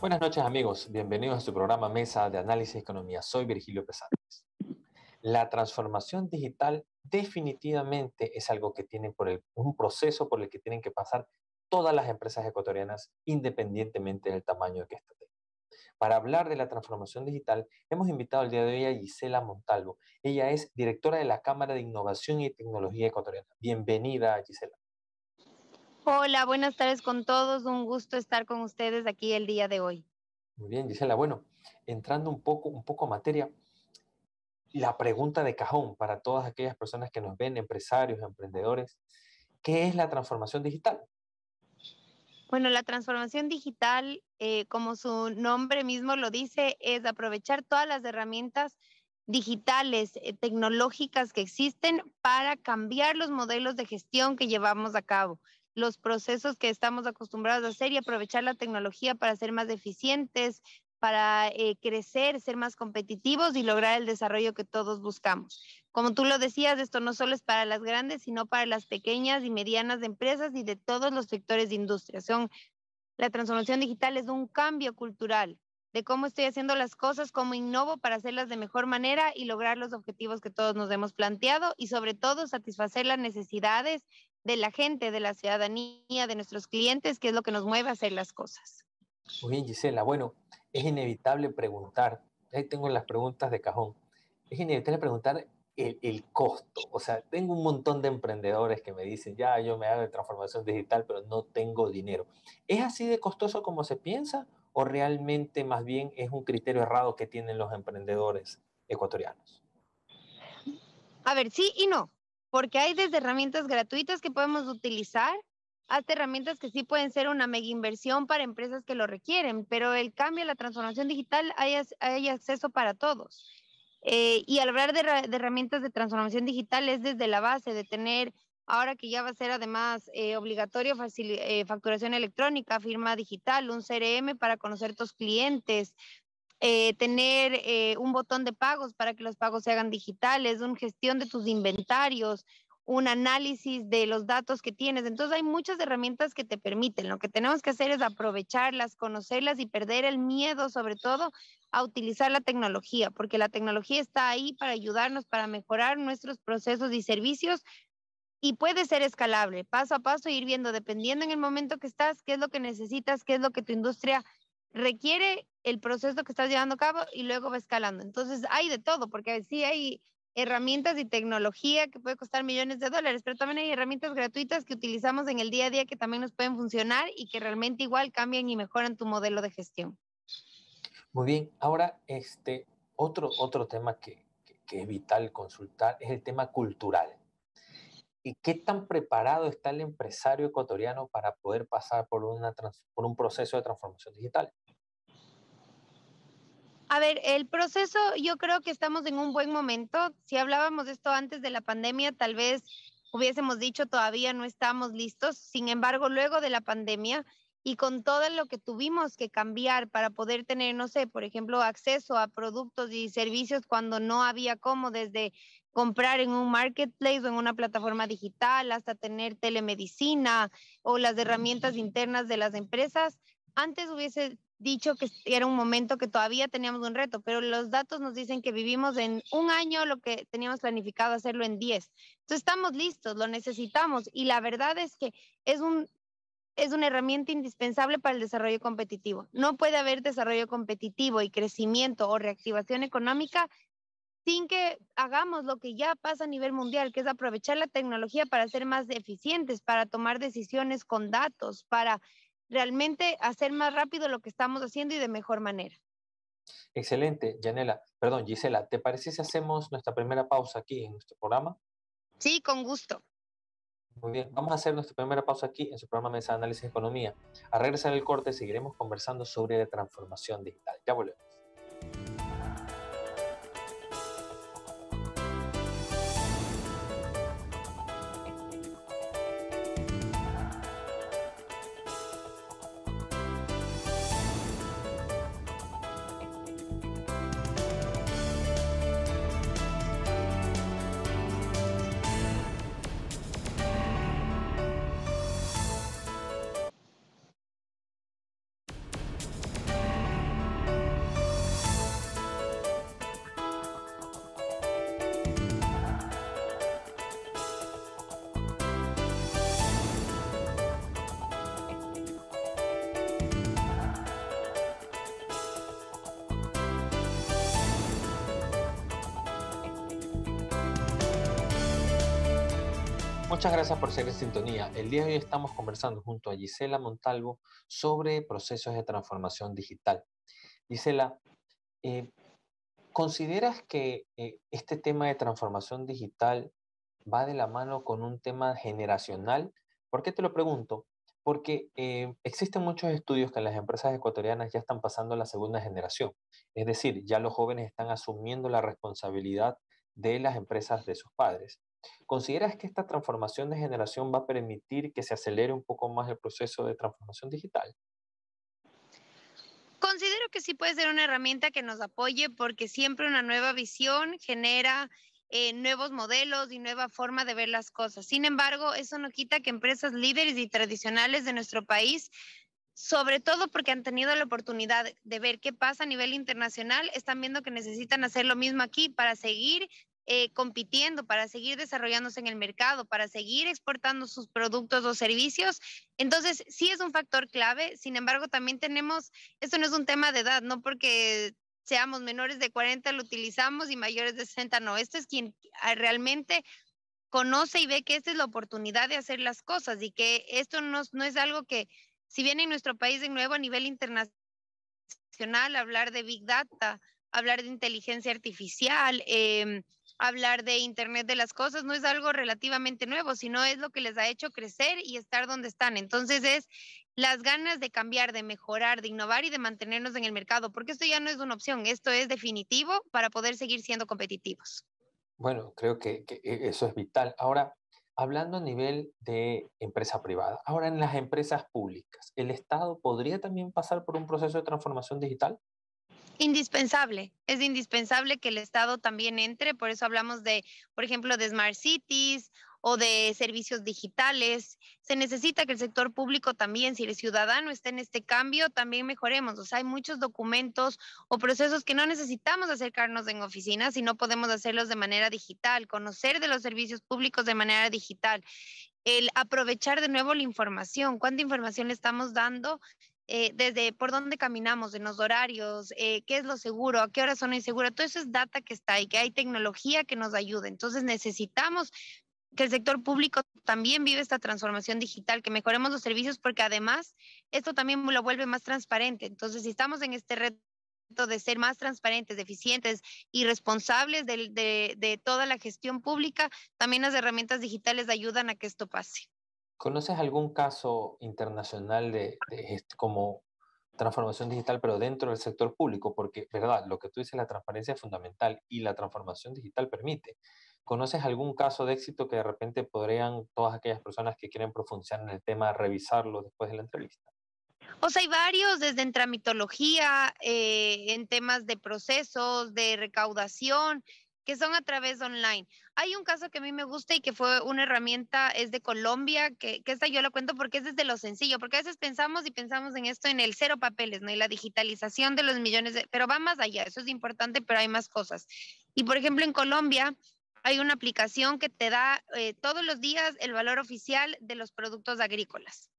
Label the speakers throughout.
Speaker 1: Buenas noches amigos, bienvenidos a su programa Mesa de Análisis y Economía. Soy Virgilio Pesantes. La transformación digital definitivamente es algo que tienen por un proceso por el que tienen que pasar todas las empresas ecuatorianas independientemente del tamaño que esté. Para hablar de la transformación digital, hemos invitado el día de hoy a Gisela Montalvo. Ella es directora de la Cámara de Innovación y Tecnología Ecuatoriana. Bienvenida, Gisela.
Speaker 2: Hola, buenas tardes con todos. Un gusto estar con ustedes aquí el día de hoy.
Speaker 1: Muy bien, Gisela. Bueno, entrando un poco, un poco a materia, la pregunta de cajón para todas aquellas personas que nos ven, empresarios, emprendedores, ¿qué es la transformación digital?
Speaker 2: Bueno, la transformación digital, eh, como su nombre mismo lo dice, es aprovechar todas las herramientas digitales, eh, tecnológicas que existen para cambiar los modelos de gestión que llevamos a cabo, los procesos que estamos acostumbrados a hacer y aprovechar la tecnología para ser más eficientes, para eh, crecer, ser más competitivos y lograr el desarrollo que todos buscamos. Como tú lo decías, esto no solo es para las grandes, sino para las pequeñas y medianas empresas y de todos los sectores de industria. Son, la transformación digital es un cambio cultural de cómo estoy haciendo las cosas, cómo innovo para hacerlas de mejor manera y lograr los objetivos que todos nos hemos planteado y sobre todo satisfacer las necesidades de la gente, de la ciudadanía, de nuestros clientes, que es lo que nos mueve a hacer las cosas.
Speaker 1: Muy bien, Gisela. Bueno, es inevitable preguntar, ahí tengo las preguntas de cajón, es inevitable preguntar el, costo. O sea, tengo un montón de emprendedores que me dicen, ya, yo me hago de transformación digital, pero no tengo dinero. ¿Es así de costoso como se piensa o realmente más bien es un criterio errado que tienen los emprendedores ecuatorianos?
Speaker 2: A ver, sí y no porque hay desde herramientas gratuitas que podemos utilizar hasta herramientas que sí pueden ser una mega inversión para empresas que lo requieren, pero el cambio, la transformación digital, hay, hay acceso para todos. Eh, y al hablar de, herramientas de transformación digital es desde la base de tener, ahora que ya va a ser además eh, obligatorio eh, facturación electrónica, firma digital, un CRM para conocer tus clientes, eh, tener eh, un botón de pagos para que los pagos se hagan digitales, una gestión de tus inventarios, un análisis de los datos que tienes. Entonces hay muchas herramientas que te permiten. Lo que tenemos que hacer es aprovecharlas, conocerlas y perder el miedo sobre todo a utilizar la tecnología, porque la tecnología está ahí para ayudarnos, para mejorar nuestros procesos y servicios y puede ser escalable, paso a paso, ir viendo, dependiendo en el momento que estás, qué es lo que necesitas, qué es lo que tu industria requiere el proceso que estás llevando a cabo y luego va escalando. Entonces hay de todo, porque sí hay herramientas y tecnología que puede costar millones de dólares, pero también hay herramientas gratuitas que utilizamos en el día a día que también nos pueden funcionar y que realmente igual cambian y mejoran tu modelo de gestión.
Speaker 1: Muy bien, ahora este otro, otro tema que, es vital consultar es el tema cultural. ¿Y qué tan preparado está el empresario ecuatoriano para poder pasar por, una, por un proceso de transformación digital?
Speaker 2: A ver, el proceso, yo creo que estamos en un buen momento. Si hablábamos de esto antes de la pandemia, tal vez hubiésemos dicho todavía no estamos listos. Sin embargo, luego de la pandemia y con todo lo que tuvimos que cambiar para poder tener, no sé, por ejemplo, acceso a productos y servicios cuando no había cómo desde comprar en un marketplace o en una plataforma digital hasta tener telemedicina o las herramientas internas de las empresas, antes hubiese dicho que era un momento que todavía teníamos un reto, pero los datos nos dicen que vivimos en un año lo que teníamos planificado hacerlo en 10. Entonces estamos listos, lo necesitamos y la verdad es que es un es una herramienta indispensable para el desarrollo competitivo. No puede haber desarrollo competitivo y crecimiento o reactivación económica sin que hagamos lo que ya pasa a nivel mundial, que es aprovechar la tecnología para ser más eficientes, para tomar decisiones con datos, para realmente hacer más rápido lo que estamos haciendo y de mejor manera.
Speaker 1: Excelente, Janela. Perdón, Gisela, ¿te parece si hacemos nuestra primera pausa aquí en nuestro programa? Sí, con gusto. Muy bien, vamos a hacer nuestra primera pausa aquí en su programa Mesa de Análisis de Economía. A regresar el corte seguiremos conversando sobre la transformación digital. Ya volvemos. Muchas gracias por ser en sintonía. El día de hoy estamos conversando junto a Gisela Montalvo sobre procesos de transformación digital. Gisela, eh, ¿consideras que eh, este tema de transformación digital va de la mano con un tema generacional? ¿Por qué te lo pregunto? Porque eh, existen muchos estudios que las empresas ecuatorianas ya están pasando a la segunda generación. Es decir, ya los jóvenes están asumiendo la responsabilidad de las empresas de sus padres. ¿Consideras que esta transformación de generación va a permitir que se acelere un poco más el proceso de transformación digital?
Speaker 2: Considero que sí puede ser una herramienta que nos apoye porque siempre una nueva visión genera eh, nuevos modelos y nueva forma de ver las cosas. Sin embargo, eso no quita que empresas líderes y tradicionales de nuestro país sobre todo porque han tenido la oportunidad de ver qué pasa a nivel internacional, están viendo que necesitan hacer lo mismo aquí para seguir eh, compitiendo, para seguir desarrollándose en el mercado, para seguir exportando sus productos o servicios. Entonces, sí es un factor clave. Sin embargo, también tenemos, esto no es un tema de edad, no porque seamos menores de 40 lo utilizamos y mayores de 60 no. Esto es quien ah, realmente conoce y ve que esta es la oportunidad de hacer las cosas y que esto no, no es algo que, si bien en nuestro país de nuevo a nivel internacional, hablar de Big Data, hablar de inteligencia artificial, eh, hablar de Internet de las Cosas no es algo relativamente nuevo, sino es lo que les ha hecho crecer y estar donde están. Entonces es las ganas de cambiar, de mejorar, de innovar y de mantenernos en el mercado, porque esto ya no es una opción, esto es definitivo para poder seguir siendo competitivos.
Speaker 1: Bueno, creo que, e, eso es vital. Ahora, hablando a nivel de empresa privada, ahora en las empresas públicas, ¿el Estado podría también pasar por un proceso de transformación digital?
Speaker 2: Indispensable, es indispensable que el Estado también entre, por eso hablamos de, por ejemplo, de Smart Cities o de servicios digitales. Se necesita que el sector público también, si el ciudadano está en este cambio, también mejoremos. O sea, hay muchos documentos o procesos que no necesitamos acercarnos en oficinas y no podemos hacerlos de manera digital, conocer de los servicios públicos de manera digital el aprovechar de nuevo la información, cuánta información le estamos dando eh, desde por dónde caminamos, en los horarios, eh, qué es lo seguro, a qué horas son inseguras, todo eso es data que está ahí, que hay tecnología que nos ayude. Entonces necesitamos que el sector público también vive esta transformación digital, que mejoremos los servicios porque además esto también lo vuelve más transparente. Entonces, si estamos en este reto de ser más transparentes, eficientes y responsables de toda la gestión pública, también las herramientas digitales ayudan a que esto pase.
Speaker 1: ¿Conoces algún caso internacional de, como transformación digital, pero dentro del sector público? Porque, ¿verdad? Lo que tú dices, la transparencia es fundamental y la transformación digital permite. ¿Conoces algún caso de éxito que de repente podrían todas aquellas personas que quieren profundizar en el tema revisarlo después de la entrevista?
Speaker 2: O sea, hay varios, desde en tramitología, eh, en temas de procesos, de recaudación, que son a través online. Hay un caso que a mí me gusta y que fue una herramienta, es de Colombia, que, que esta yo la cuento porque es desde lo sencillo, porque a veces pensamos y pensamos en esto, en el cero papeles, ¿no? Y la digitalización de los millones, de, pero va más allá, eso es importante, pero hay más cosas. Y por ejemplo, en Colombia hay una aplicación que te da eh, todos los días el valor oficial de los productos agrícolas.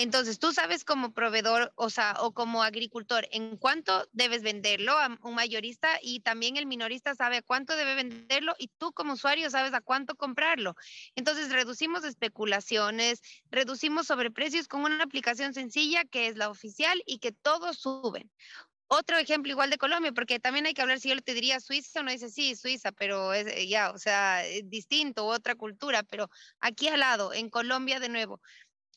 Speaker 2: Entonces, tú sabes como proveedor, o sea, o como agricultor, en cuánto debes venderlo a un mayorista y también el minorista sabe a cuánto debe venderlo y tú como usuario sabes a cuánto comprarlo. Entonces, reducimos especulaciones, reducimos sobreprecios con una aplicación sencilla que es la oficial y que todos suben. Otro ejemplo igual de Colombia, porque también hay que hablar, si yo te diría Suiza, no dice sí, Suiza, pero es, eh, ya, o sea, es eh, distinto, otra cultura, pero aquí al lado, en Colombia de nuevo,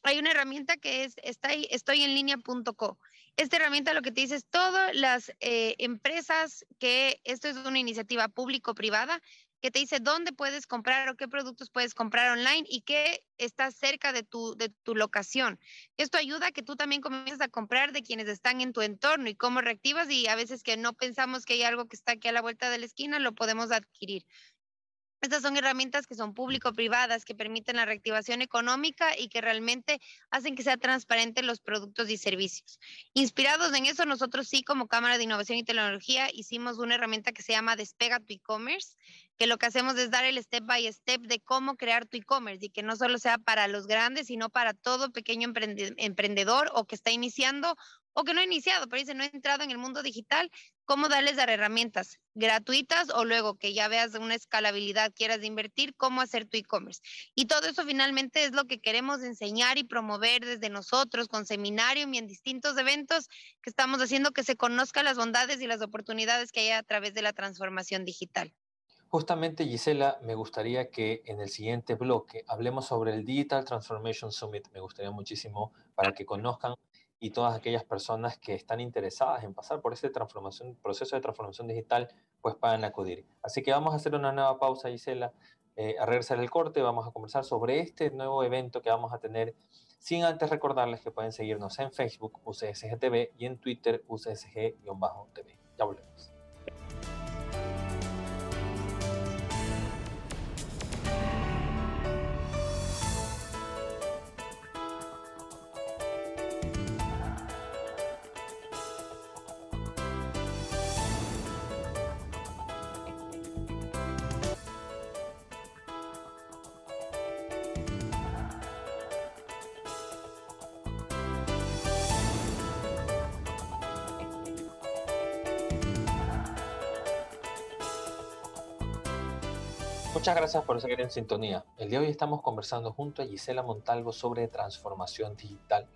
Speaker 2: hay una herramienta que es ahí estoy en línea.co. Esta herramienta lo que te dice es todas las eh, empresas que esto es una iniciativa público-privada que te dice dónde puedes comprar o qué productos puedes comprar online y qué está cerca de tu, de tu locación. Esto ayuda a que tú también comiences a comprar de quienes están en tu entorno y cómo reactivas y a veces que no pensamos que hay algo que está aquí a la vuelta de la esquina, lo podemos adquirir. Estas son herramientas que son público-privadas, que permiten la reactivación económica y que realmente hacen que sean transparentes los productos y servicios. Inspirados en eso, nosotros sí, como Cámara de Innovación y Tecnología, hicimos una herramienta que se llama Despega tu e-commerce, que lo que hacemos es dar el step by step de cómo crear tu e-commerce y que no solo sea para los grandes, sino para todo pequeño emprendedor o que está iniciando o que no ha iniciado, pero dice, no ha entrado en el mundo digital, ¿cómo darles dar herramientas gratuitas o luego que ya veas una escalabilidad, quieras invertir, cómo hacer tu e-commerce? Y todo eso finalmente es lo que queremos enseñar y promover desde nosotros con seminario y en distintos eventos que estamos haciendo que se conozcan las bondades y las oportunidades que hay a través de la transformación digital.
Speaker 1: Justamente, Gisela, me gustaría que en el siguiente bloque hablemos sobre el Digital Transformation Summit. Me gustaría muchísimo para que conozcan y todas aquellas personas que están interesadas en pasar por ese proceso de transformación digital, pues puedan acudir. Así que vamos a hacer una nueva pausa, Gisela. Eh, a regresar el corte vamos a conversar sobre este nuevo evento que vamos a tener, sin antes recordarles que pueden seguirnos en Facebook, UCSG y en Twitter, UCSG-TV. Ya volvemos. Muchas gracias por seguir en sintonía. El día de hoy estamos conversando junto a Gisela Montalvo sobre transformación digital.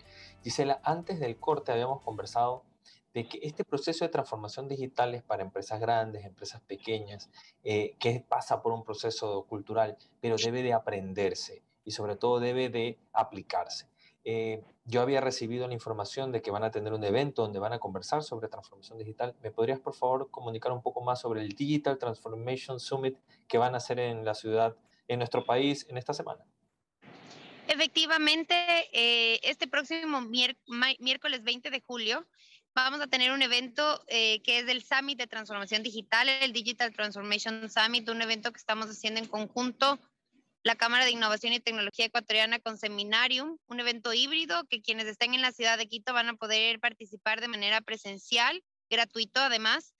Speaker 1: Gisela, antes del corte habíamos conversado de que este proceso de transformación digital es para empresas grandes, empresas pequeñas, eh, que pasa por un proceso cultural, pero debe de aprenderse y sobre todo debe de aplicarse. Eh, yo había recibido la información de que van a tener un evento donde van a conversar sobre transformación digital. ¿Me podrías, por favor, comunicar un poco más sobre el Digital Transformation Summit que van a hacer en la ciudad, en nuestro país, en esta semana?
Speaker 2: Efectivamente, eh, este próximo miércoles 20 de julio vamos a tener un evento eh, que es el Summit de Transformación Digital, el Digital Transformation Summit, un evento que estamos haciendo en conjunto la Cámara de Innovación y Tecnología Ecuatoriana con Seminarium, un evento híbrido que quienes estén en la ciudad de Quito van a poder participar de manera presencial gratuito además,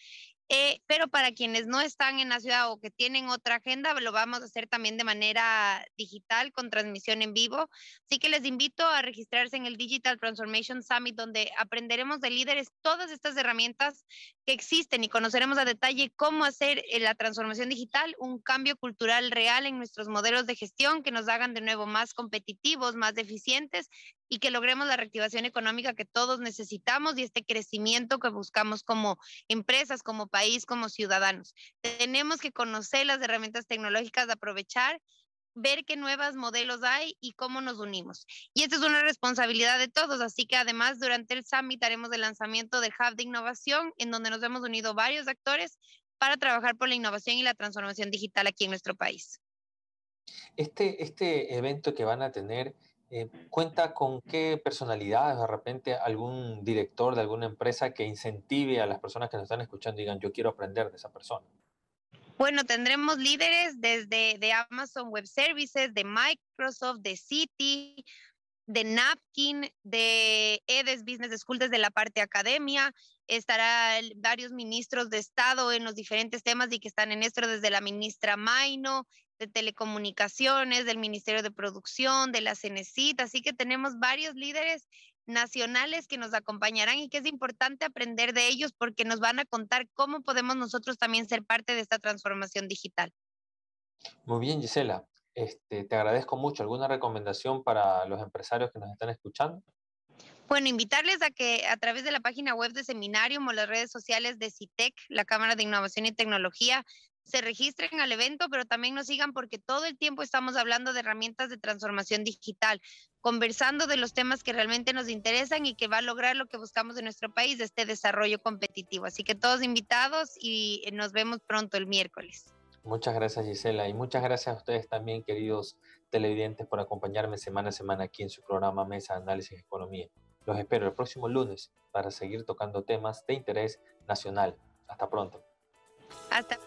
Speaker 2: eh, pero para quienes no están en la ciudad o que tienen otra agenda, lo vamos a hacer también de manera digital con transmisión en vivo. Así que les invito a registrarse en el Digital Transformation Summit, donde aprenderemos de líderes todas estas herramientas que existen y conoceremos a detalle cómo hacer eh, la transformación digital un cambio cultural real en nuestros modelos de gestión que nos hagan de nuevo más competitivos, más eficientes y que logremos la reactivación económica que todos necesitamos y este crecimiento que buscamos como empresas, como país, como ciudadanos. Tenemos que conocer las herramientas tecnológicas, de aprovechar ver qué nuevos modelos hay y cómo nos unimos. Y esta es una responsabilidad de todos, así que además durante el summit haremos el lanzamiento del Hub de Innovación, en donde nos hemos unido varios actores para trabajar por la innovación y la transformación digital aquí en nuestro país.
Speaker 1: Este, este evento que van a tener eh, ¿Cuenta con qué personalidades, de repente algún director de alguna empresa que incentive a las personas que nos están escuchando y digan, yo quiero aprender de esa persona?
Speaker 2: Bueno, tendremos líderes desde de Amazon Web Services, de Microsoft, de Citi, de Napkin, de EDES Business School desde la parte academia estarán varios ministros de Estado en los diferentes temas y que están en esto, desde la ministra Maino, de Telecomunicaciones, del Ministerio de Producción, de la CENECIT, así que tenemos varios líderes nacionales que nos acompañarán y que es importante aprender de ellos porque nos van a contar cómo podemos nosotros también ser parte de esta transformación digital.
Speaker 1: Muy bien, Gisela. Este, te agradezco mucho. ¿Alguna recomendación para los empresarios que nos están escuchando?
Speaker 2: Bueno, invitarles a que a través de la página web de seminario, o las redes sociales de CITEC, e la Cámara de Innovación y Tecnología, se registren al evento, pero también nos sigan porque todo el tiempo estamos hablando de herramientas de transformación digital, conversando de los temas que realmente nos interesan y que va a lograr lo que buscamos en nuestro país, este desarrollo competitivo. Así que todos invitados y eh, nos vemos pronto el miércoles.
Speaker 1: Muchas gracias Gisela y muchas gracias a ustedes también, queridos televidentes, por acompañarme semana a semana aquí en su programa Mesa Análisis Economía. Los espero el próximo lunes para seguir tocando temas de interés nacional. Hasta pronto. Hasta